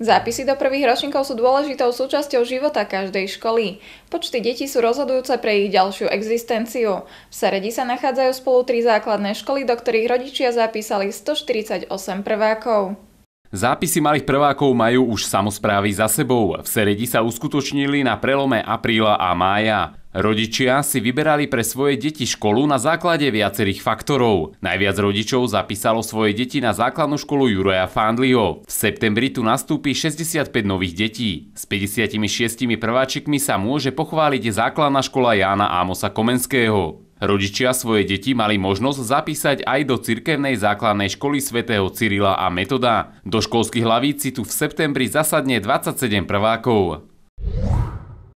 Zápisy do prvých ročníkov sú dôležitou súčasťou života každej školy. Počty detí sú rozhodujúce pre ich ďalšiu existenciu. V Seredi sa nachádzajú spolu tri základné školy, do ktorých rodičia zapísali 148 prvákov. Zápisy malých prvákov majú už samozprávy za sebou. V Seredi sa uskutočnili na prelome apríla a mája. Rodičia si vyberali pre svoje deti školu na základe viacerých faktorov. Najviac rodičov zapísalo svoje deti na základnú školu Juraja Fandlio. V septembri tu nastúpi 65 nových detí. S 56 prváčikmi sa môže pochváliť základná škola Jána Ámosa Komenského. Rodičia svoje deti mali možnosť zapísať aj do cirkevnej základnej školy svätého Cyrila a Metoda. Do školských hlavíc si tu v septembri zasadne 27 prvákov.